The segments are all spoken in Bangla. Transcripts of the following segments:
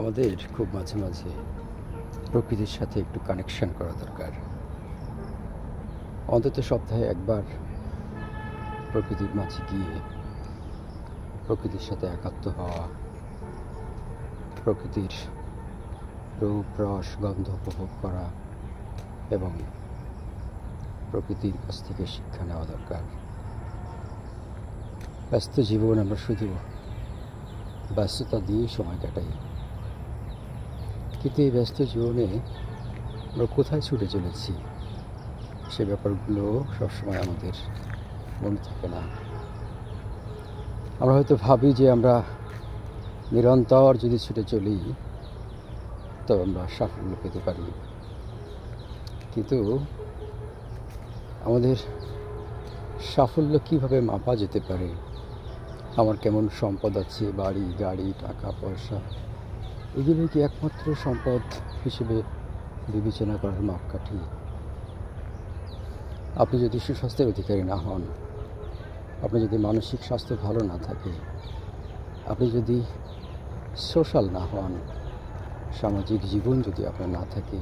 আমাদের খুব মাঝে মাঝে প্রকৃতির সাথে একটু কানেকশন করা দরকার অন্তত সপ্তাহে একবার প্রকৃতির মাঝে গিয়ে প্রকৃতির সাথে একাত্ম হওয়া প্রকৃতির রূপ রস গন্ধ উপভোগ করা এবং প্রকৃতির কাছ থেকে শিক্ষা নেওয়া দরকার ব্যস্ত জীবন আমরা শুধু ব্যস্ততা দিয়ে সময় কাটাই কিন্তু এই ব্যস্ত জীবনে আমরা কোথায় ছুটে চলেছি সে ব্যাপারগুলো সবসময় আমাদের মনে থাকে না আমরা হয়তো ভাবি যে আমরা নিরন্তর যদি ছুটে চলি তবে আমরা সাফল্য পেতে পারি কিন্তু আমাদের সাফল্য কিভাবে মাপা যেতে পারে আমার কেমন সম্পদ আছে বাড়ি গাড়ি টাকা পয়সা কি একমাত্র সম্পদ হিসেবে বিবেচনা করার মাপকাঠি আপনি যদি সুস্বাস্থ্যের অধিকারী না হন আপনি যদি মানসিক স্বাস্থ্য ভালো না থাকে আপনি যদি সোশ্যাল না হন সামাজিক জীবন যদি আপনার না থাকে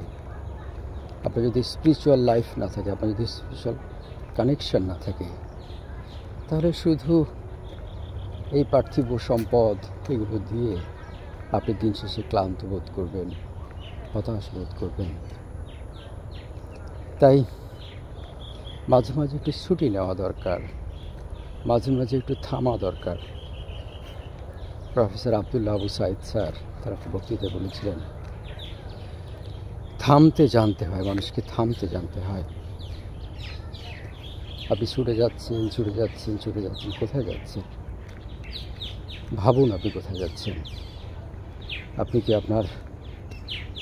আপনার যদি স্পিরিচুয়াল লাইফ না থাকে আপনার যদি স্পিরিচুয়াল কানেকশন না থাকে তাহলে শুধু এই পার্থিব সম্পদ এগুলো দিয়ে আপনি দিন শেষে ক্লান্ত বোধ করবেন হতাশ বোধ করবেন তাই মাঝে মাঝে একটু ছুটি নেওয়া দরকার মাঝে মাঝে একটু থামা দরকার প্রফেসর আবদুল্লা আবু সাইদ স্যার তারা একটা বক্তৃতা বলেছিলেন থামতে জানতে হয় মানুষকে থামতে জানতে হয় আপনি ছুটে যাচ্ছেন ছুটে যাচ্ছেন ছুটে যাচ্ছেন কোথায় যাচ্ছেন ভাবুন আপনি কোথায় যাচ্ছেন আপনি কি আপনার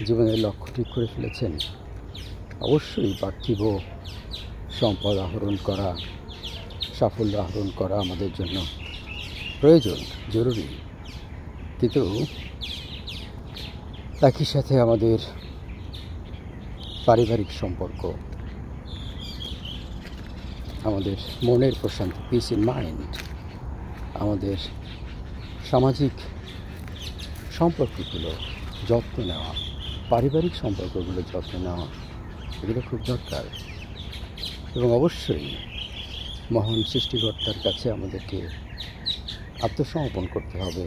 জীবনের লক্ষ্য ঠিক করে ফেলেছেন অবশ্যই পার্থিব সম্পদ আহরণ করা সাফল্য আহরণ করা আমাদের জন্য প্রয়োজন জরুরি কিন্তু একই সাথে আমাদের পারিবারিক সম্পর্ক আমাদের মনের প্রশান্তি পিস ইন মাইন্ড আমাদের সামাজিক সম্পর্কগুলো যত্ন নেওয়া পারিবারিক সম্পর্কগুলো যত্ন নেওয়া এগুলো খুব দরকার এবং অবশ্যই মহান সৃষ্টিকর্তার কাছে আমাদেরকে আত্মসমর্পণ করতে হবে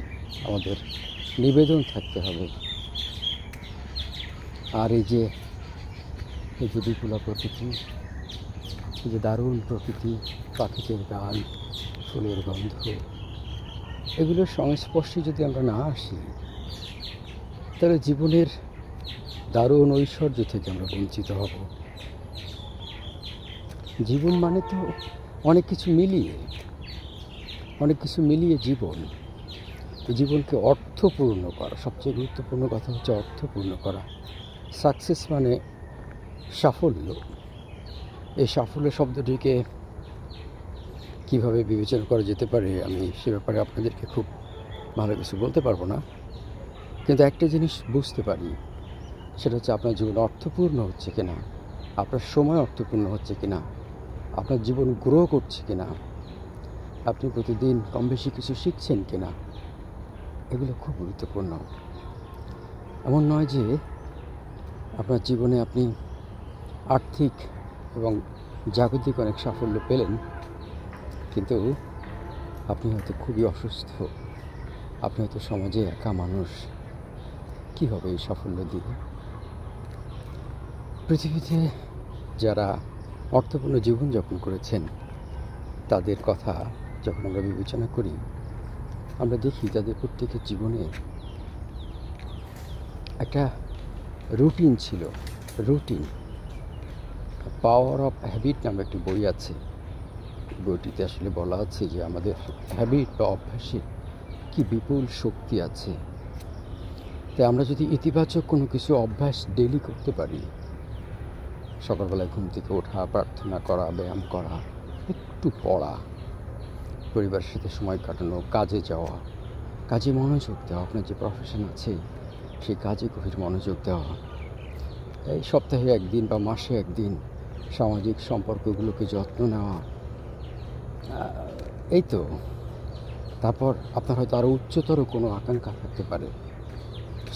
আমাদের নিবেদন থাকতে হবে আর এই যে এই যে বিপুলা প্রকৃতি এই যে দারুণ প্রকৃতি পাখিদের গান ফুলের গন্ধ এগুলোর সংস্পর্শে যদি আমরা না আসি তাহলে জীবনের দারুণ ঐশ্বর্য থেকে আমরা বঞ্চিত হব জীবন মানে তো অনেক কিছু মিলিয়ে অনেক কিছু মিলিয়ে জীবন তো জীবনকে অর্থপূর্ণ করা সবচেয়ে গুরুত্বপূর্ণ কথা হচ্ছে অর্থপূর্ণ করা সাকসেস মানে সাফল্য এই সাফল্য শব্দটিকে কিভাবে বিবেচনা করা যেতে পারে আমি সে ব্যাপারে আপনাদেরকে খুব ভালো কিছু বলতে পারবো না কিন্তু একটা জিনিস বুঝতে পারি সেটা হচ্ছে আপনার জীবন অর্থপূর্ণ হচ্ছে কিনা আপনার সময় অর্থপূর্ণ হচ্ছে কিনা আপনার জীবন গ্রো করছে কিনা আপনি প্রতিদিন কম বেশি কিছু শিখছেন কিনা এগুলো খুব গুরুত্বপূর্ণ এমন নয় যে আপনার জীবনে আপনি আর্থিক এবং জাগতিক অনেক সাফল্য পেলেন কিন্তু আপনি হয়তো খুবই অসুস্থ আপনি হয়তো সমাজে একা মানুষ কী হবে এই সাফল্য দিয়ে পৃথিবীতে যারা অর্থপূর্ণ জীবনযাপন করেছেন তাদের কথা যখন আমরা বিবেচনা করি আমরা দেখি তাদের প্রত্যেকের জীবনে একটা রুটিন ছিল রুটিন পাওয়ার অফ হ্যাবিট নামে একটি বই আছে বইটিতে আসলে বলা আছে যে আমাদের হ্যাবিট বা অভ্যাসে কী বিপুল শক্তি আছে তাই আমরা যদি ইতিবাচক কোনো কিছু অভ্যাস ডেলি করতে পারি সকালবেলায় ঘুম থেকে ওঠা প্রার্থনা করা ব্যায়াম করা একটু পড়া পরিবারের সাথে সময় কাটানো কাজে যাওয়া কাজে মনোযোগ দেওয়া আপনার যে প্রফেশন আছে সেই কাজে গভীর মনোযোগ দেওয়া এই সপ্তাহে একদিন বা মাসে একদিন সামাজিক সম্পর্কগুলোকে যত্ন নেওয়া এই তো তারপর আপনার হয়তো আরও উচ্চতর কোনো আকাঙ্ক্ষা থাকতে পারে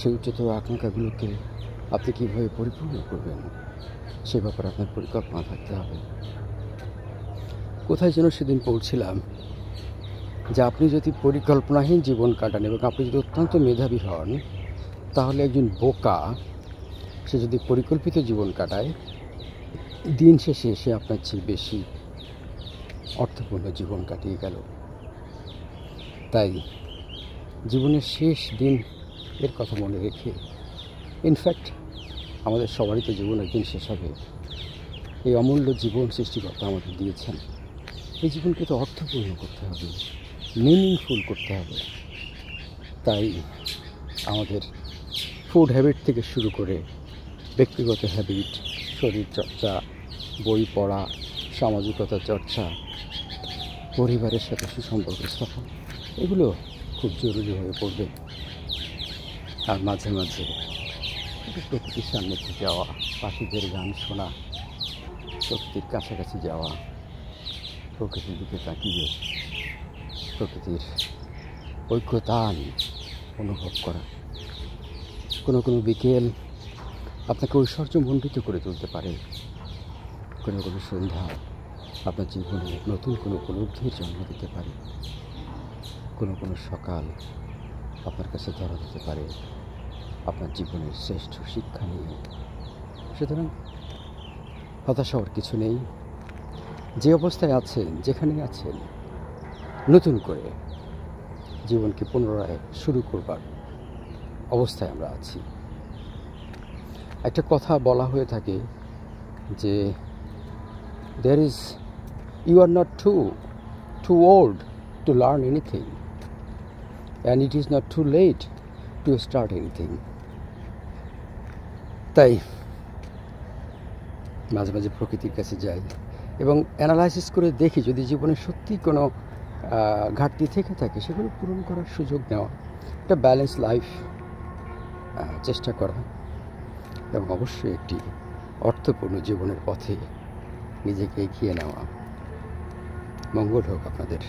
সেই উচ্চতর আকাঙ্ক্ষাগুলোকে আপনি কীভাবে পরিপূর্ণ করবেন সে ব্যাপারে আপনার পরিকল্পনা থাকতে হবে কোথায় যেন সেদিন পৌঁছিলাম যে আপনি যদি পরিকল্পনাহীন জীবন কাটান এবং আপনি যদি অত্যন্ত মেধাবী হন তাহলে একজন বোকা সে যদি পরিকল্পিত জীবন কাটায় দিন শেষে সে আপনার চেয়ে বেশি অর্থপূর্ণ জীবন কাটিয়ে গেল তাই জীবনের শেষ দিন এর কথা মনে রেখে ইনফ্যাক্ট আমাদের সবারই তো জীবন একদিন শেষ হবে এই অমূল্য জীবন সৃষ্টিকর্তা আমাদের দিয়েছেন এই জীবনকে তো অর্থপূর্ণ করতে হবে মিনিংফুল করতে হবে তাই আমাদের ফুড হ্যাবিট থেকে শুরু করে ব্যক্তিগত হ্যাবিট শরীর চর্চা বই পড়া সামাজিকতা চর্চা পরিবারের সাথে সুসম্পর্ক স্থাপন এগুলো খুব জরুরি হয়ে পড়বে তার মাঝে মাঝে প্রকৃতির সামনে যাওয়া পাখিদের গান শোনা প্রকৃতির কাছাকাছি যাওয়া প্রকৃতির দিকে তাকিয়ে প্রকৃতির ঐক্যতান অনুভব করা কোনো কোনো বিকেল আপনাকে ঐশ্বর্যমণ্ডিত করে তুলতে পারে কোনো কোনো সন্ধ্যা আপনার জীবনে নতুন কোনো উপলব্ধির জন্ম দিতে পারে কোনো কোনো সকাল আপনার কাছে ধরা দিতে পারে আপনার জীবনের শ্রেষ্ঠ শিক্ষা নিয়ে সুতরাং হতাশা হওয়ার কিছু নেই যে অবস্থায় আছেন যেখানে আছেন নতুন করে জীবনকে পুনরায় শুরু করবার অবস্থায় আমরা আছি একটা কথা বলা হয়ে থাকে যে there is you are not too too old to learn anything and it is not too late to start anything তাই মাঝে মাঝে প্রকৃতির কাছে যাই এবং অ্যানালাইসিস করে দেখি যদি জীবনে সত্যি কোনো ঘাটতি থেকে থাকে সেগুলো পূরণ করার সুযোগ নেওয়া একটা ব্যালেন্স লাইফ চেষ্টা করা এবং অবশ্যই একটি অর্থপূর্ণ জীবনের পথে নিজেকে এগিয়ে নেওয়া মঙ্গল হোক আপনাদের